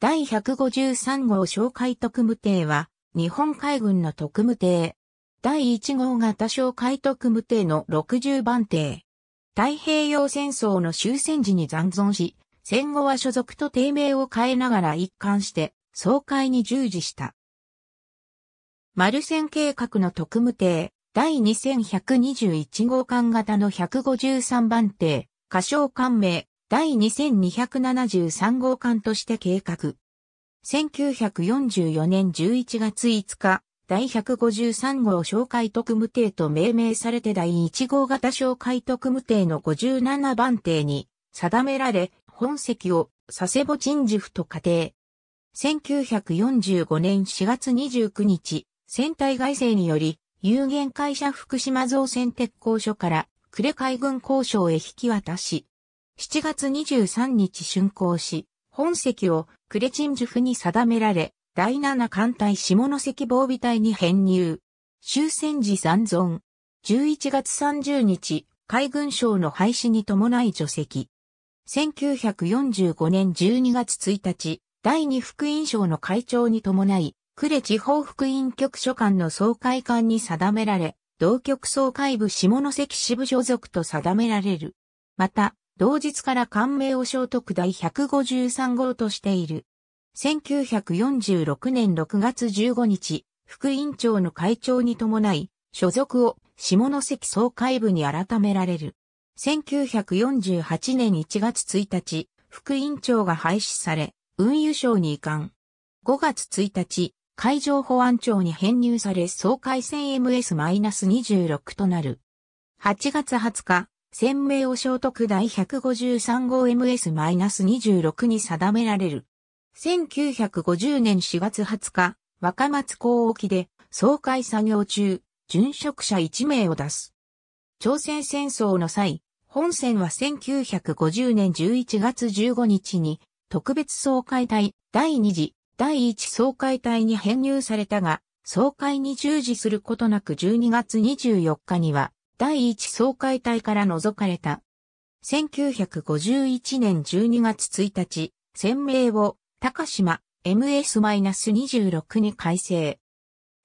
第153号哨戒特務艇は、日本海軍の特務艇。第1号型哨戒特務艇の60番艇。太平洋戦争の終戦時に残存し、戦後は所属と定名を変えながら一貫して、総会に従事した。マルセン計画の特務艇、第2121号艦型の153番艇、仮称艦名、第2273号館として計画。1944年11月5日、第153号小海特務艇と命名されて第1号型小海特務艇の57番艇に定められ、本籍を佐世保鎮守府と仮定。1945年4月29日、船体外政により、有限会社福島造船鉄工所から、呉海軍交渉へ引き渡し、7月23日竣工し、本籍をクレチンジュフに定められ、第7艦隊下関防備隊に編入。終戦時残存。11月30日、海軍省の廃止に伴い除籍。1945年12月1日、第二福音省の会長に伴い、呉地方福音局所管の総会館に定められ、同局総会部下関支部所属と定められる。また、同日から官名を聖徳第153号としている。1946年6月15日、副院長の会長に伴い、所属を下関総会部に改められる。1948年1月1日、副院長が廃止され、運輸省に移管。5月1日、海上保安庁に編入され総海戦 MS-26 となる。8月20日、鮮明を聖徳第 153-MS-26 に定められる。1950年4月20日、若松港沖で、総会作業中、殉職者1名を出す。朝鮮戦争の際、本船は1950年11月15日に、特別総会隊第2次、第1総会隊に編入されたが、総会に従事することなく12月24日には、第一総会体から除かれた。1951年12月1日、船名を高島 MS-26 に改正。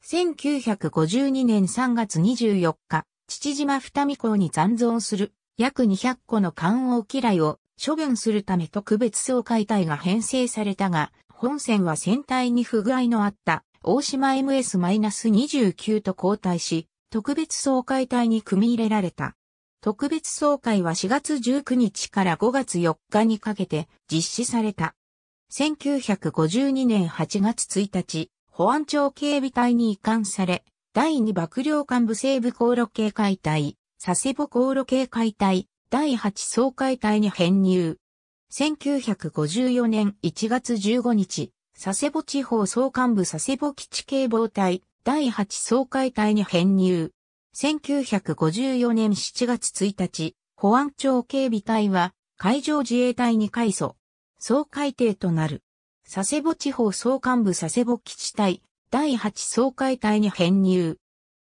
1952年3月24日、父島二見港に残存する約200個の関王機雷を処分するため特別総解体が編成されたが、本船は船体に不具合のあった大島 MS-29 と交代し、特別総会隊に組み入れられた。特別総会は4月19日から5月4日にかけて実施された。1952年8月1日、保安庁警備隊に移管され、第2幕僚幹部西部航路警戒隊、佐世保航路警戒隊、第8総会隊に編入。1954年1月15日、佐世保地方総幹部佐世保基地警防隊、第8総会隊に編入。1954年7月1日、保安庁警備隊は海上自衛隊に改組。総会艇となる。佐世保地方総幹部佐世保基地隊第8総会隊に編入。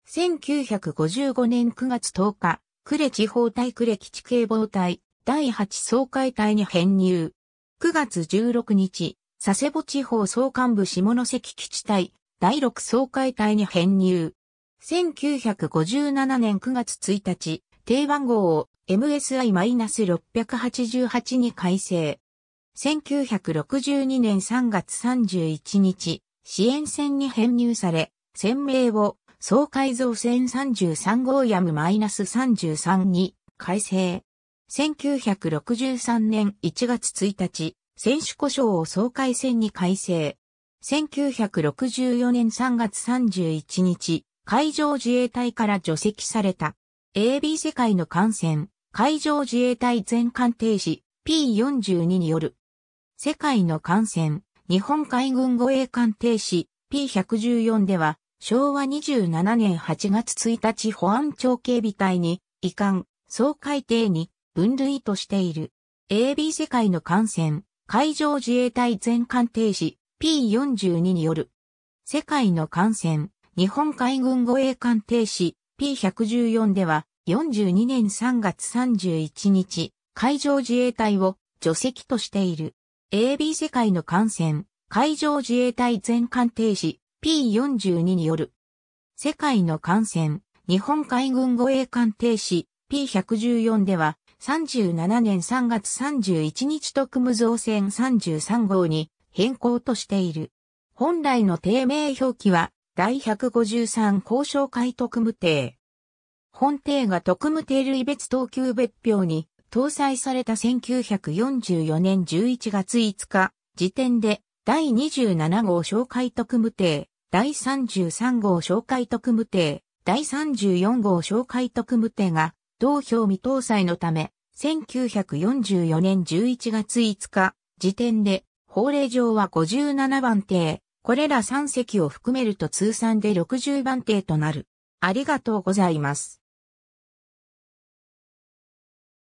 1955年9月10日、呉地方隊呉基地警防隊第8総会隊に編入。9月16日、佐世保地方総幹部下関基地隊第6総会隊に編入。1957年9月1日、定番号を MSI-688 に改正。1962年3月31日、支援船に編入され、船名を総改造船33号ヤム -33 に改正。1963年1月1日、選手故障を総改船に改正。1964年3月31日、海上自衛隊から除籍された。AB 世界の艦船、海上自衛隊全艦停止、P42 による。世界の艦船、日本海軍護衛艦停止、P114 では、昭和27年8月1日保安庁警備隊に、遺憾、総海艇に分類としている。AB 世界の艦船、海上自衛隊全艦停止、P42 による。世界の艦船、日本海軍護衛艦艇士 P114 では、42年3月31日、海上自衛隊を除籍としている。AB 世界の艦船、海上自衛隊全艦艇士 P42 による。世界の艦船、日本海軍護衛艦艇士 P114 では、37年3月31日特務造船33号に変更としている。本来の定名表記は、第153交渉会特務艇。本艇が特務艇類別等級別表に搭載された1944年11月5日時点で第27号紹介特務艇、第33号紹介特務艇、第34号紹介特務艇が同表未搭載のため1944年11月5日時点で法令上は57番艇、これら3隻を含めると通算で60番艇となる。ありがとうございます。